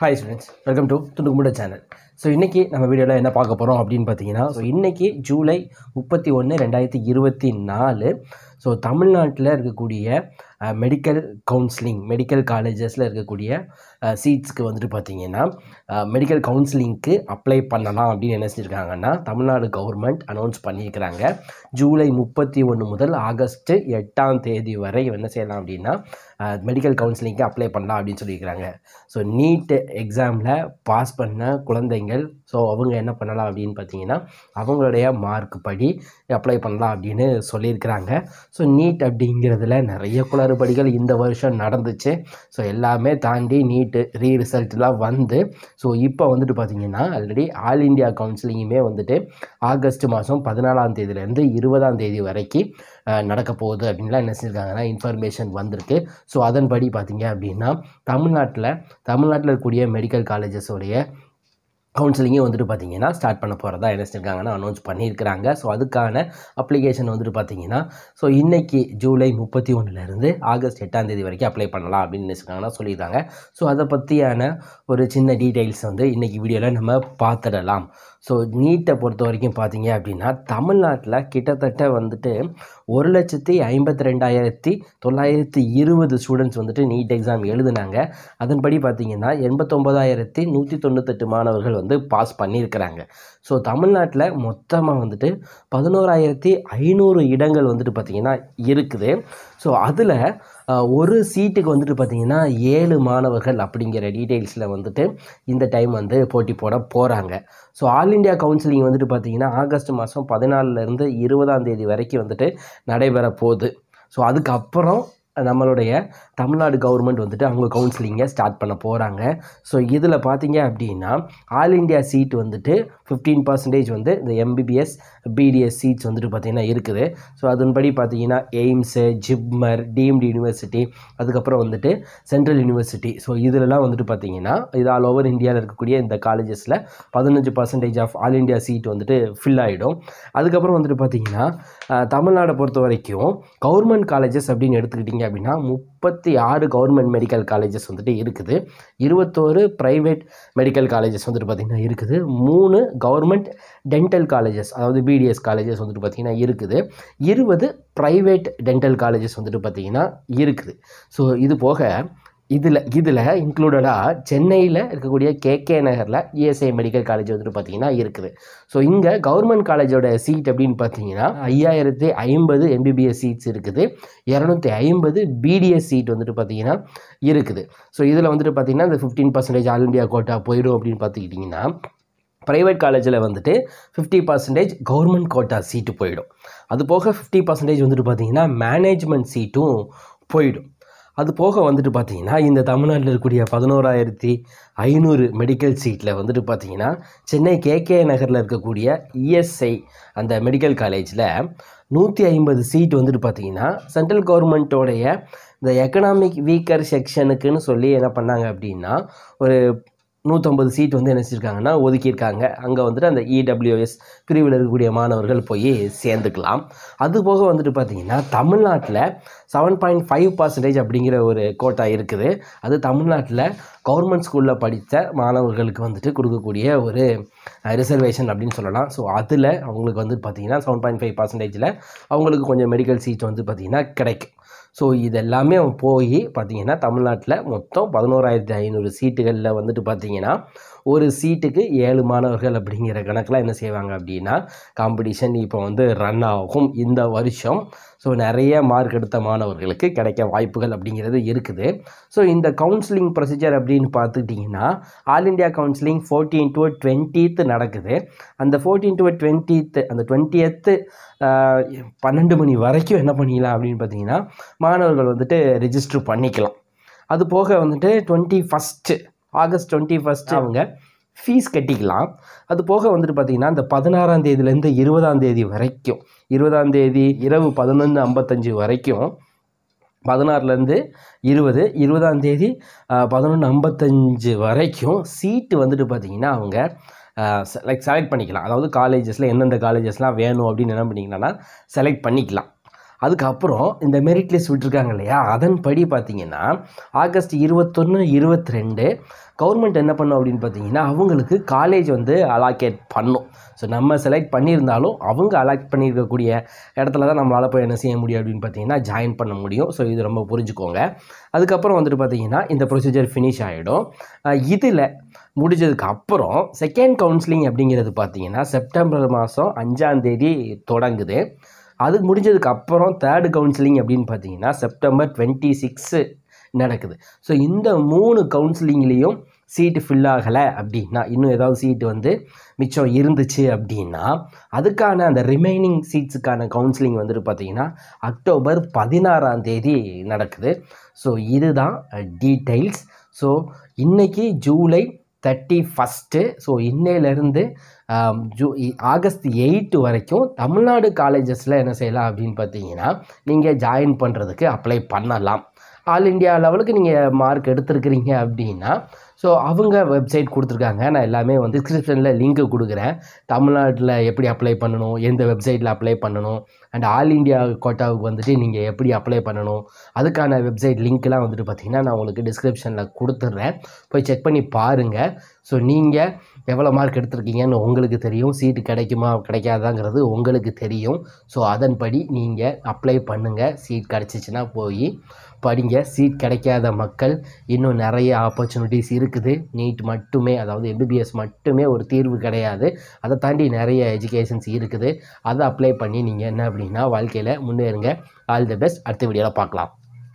hi students welcome to துண்டு channel so இன்றைக்கி நம்ம வீடியோவில் என்ன பார்க்க போகிறோம் அப்படின்னு பார்த்தீங்கன்னா ஸோ இன்றைக்கி ஜூலை முப்பத்தி ஒன்று ரெண்டாயிரத்தி இருபத்தி நாலு ஸோ தமிழ்நாட்டில் இருக்கக்கூடிய மெடிக்கல் கவுன்சிலிங் மெடிக்கல் காலேஜஸில் இருக்கக்கூடிய சீட்ஸ்க்கு வந்துட்டு பார்த்தீங்கன்னா மெடிக்கல் கவுன்சிலிங்க்கு அப்ளை பண்ணலாம் அப்படின்னு என்ன செஞ்சுருக்காங்கன்னா தமிழ்நாடு கவர்மெண்ட் அனௌன்ஸ் பண்ணியிருக்கிறாங்க ஜூலை முப்பத்தி ஒன்று முதல் ஆகஸ்ட்டு எட்டாம் தேதி வரை என்ன செய்யலாம் அப்படின்னா மெடிக்கல் கவுன்சிலிங்க்கு அப்ளை பண்ணலாம் அப்படின்னு சொல்லியிருக்கிறாங்க ஸோ நீட் எக்ஸாமில் பாஸ் பண்ண குழந்தைகள் ஸோ அவங்க என்ன பண்ணலாம் அப்படின்னு பார்த்தீங்கன்னா அவங்களுடைய மார்க் படி அப்ளை பண்ணலாம் அப்படின்னு சொல்லியிருக்கிறாங்க ஸோ நீட் அப்படிங்கிறதுல நிறைய குளறுபடிகள் இந்த வருஷம் நடந்துச்சு ஸோ எல்லாமே தாண்டி நீட்டு ரீ ரிசல்ட்லாம் வந்து ஸோ இப்போ வந்துட்டு பார்த்திங்கன்னா ஆல்ரெடி ஆல் இண்டியா கவுன்சிலிங்குமே வந்துட்டு ஆகஸ்ட் மாதம் பதினாலாம் தேதியிலேருந்து இருபதாம் தேதி வரைக்கும் நடக்க போகுது அப்படின்லாம் என்ன செஞ்சுருக்காங்கன்னா இன்ஃபர்மேஷன் வந்திருக்கு ஸோ அதன்படி பார்த்திங்க அப்படின்னா தமிழ்நாட்டில் தமிழ்நாட்டில் இருக்கக்கூடிய மெடிக்கல் காலேஜஸோடைய கவுன்சிலிங்கே வந்துட்டு பார்த்தீங்கன்னா ஸ்டார்ட் பண்ண போகிறதா என்ன செஞ்சுருக்காங்கன்னா அனௌன்ஸ் பண்ணியிருக்கிறாங்க ஸோ அதுக்கான அப்ளிகேஷன் வந்துட்டு பார்த்தீங்கன்னா ஸோ இன்றைக்கி ஜூலை முப்பத்தி ஒன்றுலேருந்து ஆகஸ்ட் எட்டாம் தேதி வரைக்கும் அப்ளை பண்ணலாம் அப்படின்னு நினச்சிருக்காங்கன்னா சொல்லியிருக்காங்க ஸோ அதை பற்றியான ஒரு சின்ன டீட்டெயில்ஸ் வந்து இன்றைக்கி வீடியோவில் நம்ம பார்த்துடலாம் ஸோ நீட்டை பொறுத்த வரைக்கும் பார்த்தீங்க அப்படின்னா தமிழ்நாட்டில் கிட்டத்தட்ட வந்துட்டு ஒரு லட்சத்தி ஐம்பத்தி ரெண்டாயிரத்தி தொள்ளாயிரத்தி இருபது ஸ்டூடெண்ட்ஸ் வந்துட்டு நீட் எக்ஸாம் எழுதினாங்க அதன்படி பார்த்தீங்கன்னா எண்பத்தொம்போதாயிரத்தி நூற்றி தொண்ணூத்தெட்டு மாணவர்கள் வந்து பாஸ் பண்ணியிருக்கிறாங்க ஸோ தமிழ்நாட்டில் மொத்தமாக வந்துட்டு பதினோராயிரத்தி ஐநூறு இடங்கள் வந்துட்டு பார்த்திங்கன்னா இருக்குது ஸோ அதில் ஒரு சீட்டுக்கு வந்துட்டு பார்த்திங்கன்னா ஏழு மாணவர்கள் அப்படிங்கிற டீட்டெயில்ஸில் வந்துட்டு இந்த டைம் வந்து போட்டி போட போகிறாங்க ஸோ ஆல் இண்டியா கவுன்சிலிங் வந்துட்டு பார்த்திங்கன்னா ஆகஸ்ட் மாதம் பதினாலுலேருந்து இருபதாம் தேதி வரைக்கும் வந்துட்டு நடைபெற போகுது ஸோ அதுக்கப்புறம் நம்மளுடைய தமிழ்நாடு கவர்மெண்ட் வந்துட்டு அவங்க கவுன்சிலிங்கை ஸ்டார்ட் பண்ண போகிறாங்க ஸோ இதில் பார்த்தீங்க அப்படின்னா ஆல் இண்டியா சீட் வந்துட்டு ஃபிஃப்டீன் பர்சன்டேஜ் வந்து இந்த எம்பிபிஎஸ் பிடிஎஸ் சீட்ஸ் வந்துட்டு பார்த்திங்கன்னா இருக்குது ஸோ அதன்படி பார்த்தீங்கன்னா எய்ம்ஸு ஜிப்மர் டிஎம்டி யூனிவர்சிட்டி அதுக்கப்புறம் வந்துட்டு சென்ட்ரல் யூனிவர்சிட்டி ஸோ இதிலலாம் வந்துட்டு பார்த்தீங்கன்னா இது ஆல் ஓவர் இந்தியாவில் இருக்கக்கூடிய இந்த காலேஜஸில் பதினஞ்சு percentage of all India seat வந்துட்டு ஃபில் ஆகிடும் அதுக்கப்புறம் வந்துட்டு பார்த்தீங்கன்னா தமிழ்நாடை பொறுத்த வரைக்கும் கவர்மெண்ட் காலேஜஸ் அப்படின்னு எடுத்துக்கிட்டிங்க அப்படின்னா முப்பத்தி ஆறு கவர்மெண்ட் மெடிக்கல் காலேஜஸ் வந்துட்டு இருக்குது இருபத்தோரு ப்ரைவேட் மெடிக்கல் காலேஜஸ் வந்துட்டு பார்த்திங்கன்னா இருக்குது மூணு கவர்மெண்ட் டென்டல் காலேஜஸ் அதாவது பிடிஎஸ் காலேஜஸ் வந்துட்டு பார்த்திங்கன்னா இருக்குது இருபது ப்ரைவேட் டென்டல் காலேஜஸ் வந்துட்டு பார்த்திங்கன்னா இருக்குது ஸோ இது போக இதில் இதில் இன்க்ளூடடாக சென்னையில் இருக்கக்கூடிய கேகே நகரில் இஎஸ்ஐ மெடிக்கல் காலேஜ் வந்துட்டு பார்த்திங்கன்னா இருக்குது ஸோ இங்கே கவர்மெண்ட் காலேஜோட சீட் அப்படின்னு பார்த்தீங்கன்னா ஐயாயிரத்தி ஐம்பது எம்பிபிஎஸ் சீட்ஸ் இருக்குது இரநூத்தி ஐம்பது பிடிஎஸ் சீட் வந்துட்டு பார்த்திங்கன்னா இருக்குது ஸோ இதில் வந்துட்டு பார்த்திங்கன்னா இந்த fifteen percentage all India quota போயிடும் அப்படின்னு பார்த்துக்கிட்டிங்கன்னா ப்ரைவேட் காலேஜில் வந்துட்டு fifty percentage government quota seat போயிடும் அது போக ஃபிஃப்டி பர்சன்டேஜ் வந்துட்டு பார்த்திங்கன்னா மேனேஜ்மெண்ட் சீட்டும் போயிடும் அது போக வந்துட்டு பார்த்திங்கன்னா இந்த தமிழ்நாட்டில் இருக்கக்கூடிய பதினோராயிரத்தி ஐநூறு மெடிக்கல் சீட்டில் வந்துட்டு பார்த்தீங்கன்னா சென்னை கேகே நகரில் இருக்கக்கூடிய இஎஸ்ஐ அந்த மெடிக்கல் காலேஜில் நூற்றி ஐம்பது சீட் வந்துட்டு பார்த்தீங்கன்னா சென்ட்ரல் கவர்மெண்ட்டோடைய இந்த எக்கனாமிக் வீக்கர் செக்ஷனுக்குன்னு சொல்லி என்ன பண்ணாங்க அப்படின்னா ஒரு நூற்றம்பது சீட் வந்து என்ன செஞ்சுருக்காங்கன்னா ஒதுக்கியிருக்காங்க அங்கே வந்துட்டு அந்த இடபிள்யூஎஸ் e பிரிவில் இருக்கக்கூடிய மாணவர்கள் போய் சேர்ந்துக்கலாம் அது போக வந்துட்டு பார்த்திங்கன்னா தமிழ்நாட்டில் செவன் பாயிண்ட் ஃபைவ் பர்சன்டேஜ் அப்படிங்கிற ஒரு கோட்டா இருக்குது அது தமிழ்நாட்டில் கவர்மெண்ட் ஸ்கூலில் படித்த மாணவர்களுக்கு வந்துட்டு கொடுக்கக்கூடிய ஒரு ரிசர்வேஷன் அப்படின்னு சொல்லலாம் ஸோ அதில் அவங்களுக்கு வந்து பார்த்திங்கன்னா செவன் பாயிண்ட் ஃபைவ் பர்சன்டேஜில் அவங்களுக்கு கொஞ்சம் மெடிக்கல் சீட் வந்து பார்த்திங்கன்னா கிடைக்கும் ஸோ இதெல்லாமே அவன் போய் பார்த்திங்கன்னா தமிழ்நாட்டில் மொத்தம் பதினோராயிரத்தி ஐநூறு சீட்டுகளில் வந்துட்டு பார்த்திங்கன்னா ஒரு சீட்டுக்கு ஏழு மாணவர்கள் அப்படிங்கிற கணக்கில் என்ன செய்வாங்க அப்படின்னா காம்படிஷன் இப்போ வந்து ரன் ஆகும் இந்த வருஷம் ஸோ நிறைய மார்க் எடுத்த மாணவர்களுக்கு கிடைக்க வாய்ப்புகள் அப்படிங்கிறது இருக்குது ஸோ இந்த கவுன்சிலிங் ப்ரொசீஜர் அப்படின்னு பார்த்துக்கிட்டிங்கன்னா all India counselling fourteen to twentieth நடக்குது அந்த ஃபோர்டீன் டு டுவெண்ட்டீத்து அந்த டுவெண்ட்டியத்து பன்னெண்டு மணி வரைக்கும் என்ன பண்ணிக்கலாம் அப்படின்னு பார்த்தீங்கன்னா மாணவர்கள் வந்துட்டு ரிஜிஸ்டர் பண்ணிக்கலாம் அது போக வந்துட்டு twenty first August twenty first அவங்க ஃபீஸ் கட்டிக்கலாம் அது போக வந்துட்டு பார்த்திங்கன்னா இந்த பதினாறாம் தேதியிலேருந்து இருபதாம் தேதி வரைக்கும் இருபதாம் தேதி இரவு பதினொன்று ஐம்பத்தஞ்சு வரைக்கும் பதினாறுலேருந்து இருபது இருபதாம் தேதி பதினொன்று ஐம்பத்தஞ்சு வரைக்கும் சீட்டு வந்துட்டு பார்த்திங்கன்னா அவங்க லைக் செலக்ட் பண்ணிக்கலாம் அதாவது காலேஜஸில் எந்தெந்த காலேஜஸ்லாம் வேணும் அப்படின்னு என்ன பண்ணிக்கலாம்னா செலக்ட் பண்ணிக்கலாம் அதுக்கப்புறம் இந்த மெரிட் லிஸ்ட் விட்டுருக்காங்க இல்லையா அதன்படி பார்த்திங்கன்னா ஆகஸ்ட் இருபத்தொன்று இருபத்தி ரெண்டு கவர்மெண்ட் என்ன பண்ணும் அப்படின்னு பார்த்தீங்கன்னா அவங்களுக்கு காலேஜ் வந்து அலாக்கேட் பண்ணும் ஸோ நம்ம செலக்ட் பண்ணியிருந்தாலும் அவங்க அலாக் பண்ணியிருக்கக்கூடிய இடத்துல தான் நம்மளால் போய் என்ன செய்ய முடியும் அப்படின்னு பார்த்தீங்கன்னா ஜாயின் பண்ண முடியும் ஸோ இது ரொம்ப புரிஞ்சுக்கோங்க அதுக்கப்புறம் வந்துட்டு பார்த்தீங்கன்னா இந்த ப்ரொசீஜர் ஃபினிஷ் ஆகிடும் இதில் முடிஞ்சதுக்கு அப்புறம் செகண்ட் கவுன்சிலிங் அப்படிங்கிறது பார்த்தீங்கன்னா செப்டம்பர் மாதம் அஞ்சாந்தேதி தொடங்குது அது முடிஞ்சதுக்கு அப்புறம் தேர்டு கவுன்சிலிங் அப்படின்னு பார்த்தீங்கன்னா செப்டம்பர் டுவெண்ட்டி சிக்ஸு நடக்குது ஸோ இந்த மூணு கவுன்சிலிங்லேயும் சீட்டு ஃபில் ஆகலை அப்படின்னா இன்னும் ஏதாவது சீட்டு வந்து மிச்சம் இருந்துச்சு அப்படின்னா அதுக்கான அந்த ரிமைனிங் சீட்ஸுக்கான கவுன்சிலிங் வந்துட்டு பார்த்திங்கன்னா அக்டோபர் பதினாறாம் தேதி நடக்குது ஸோ இதுதான் டீட்டெயில்ஸ் ஸோ இன்றைக்கி ஜூலை தேர்ட்டி ஃபஸ்ட்டு ஸோ இன்னையிலேருந்து ஜூ ஆகஸ்ட் எயிட்டு வரைக்கும் தமிழ்நாடு காலேஜஸில் என்ன செய்யலாம் அப்படின்னு பார்த்தீங்கன்னா நீங்கள் ஜாயின் பண்ணுறதுக்கு அப்ளை பண்ணலாம் ஆல் இண்டியா லெவலுக்கு நீங்கள் மார்க் எடுத்திருக்கிறீங்க அப்படின்னா ஸோ அவங்க வெப்சைட் கொடுத்துருக்காங்க நான் எல்லாமே வந்து டிஸ்கிரிப்ஷனில் லிங்க்கு கொடுக்குறேன் தமிழ்நாட்டில் எப்படி அப்ளை பண்ணணும் எந்த வெப்சைட்டில் அப்ளை பண்ணணும் அண்ட் ஆல் இண்டியா கோட்டாவுக்கு வந்துட்டு நீங்கள் எப்படி அப்ளை பண்ணணும் அதுக்கான வெப்சைட் லிங்க்லாம் வந்துட்டு பார்த்திங்கன்னா நான் உங்களுக்கு டிஸ்கிரிப்ஷனில் கொடுத்துட்றேன் போய் செக் பண்ணி பாருங்கள் ஸோ நீங்கள் எவ்வளோ மார்க் எடுத்துருக்கீங்கன்னு உங்களுக்கு தெரியும் சீட்டு கிடைக்குமா கிடைக்காதாங்கிறது உங்களுக்கு தெரியும் ஸோ அதன்படி நீங்கள் அப்ளை பண்ணுங்கள் சீட் கிடச்சிச்சின்னா போய் படிங்க சீட் கிடைக்காத மக்கள் இன்னும் நிறைய ஆப்பர்ச்சுனிட்டிஸ் இருக்குது நீட் மட்டுமே அதாவது எம்பிபிஎஸ் மட்டுமே ஒரு தீர்வு கிடையாது அதை தாண்டி நிறைய எஜுகேஷன்ஸ் இருக்குது அதை அப்ளை பண்ணி நீங்கள் என்ன அப்படின்னா வாழ்க்கையில் முன்னேறுங்க ஆல் தி பெஸ்ட் அடுத்த வீடியோவில் பார்க்கலாம்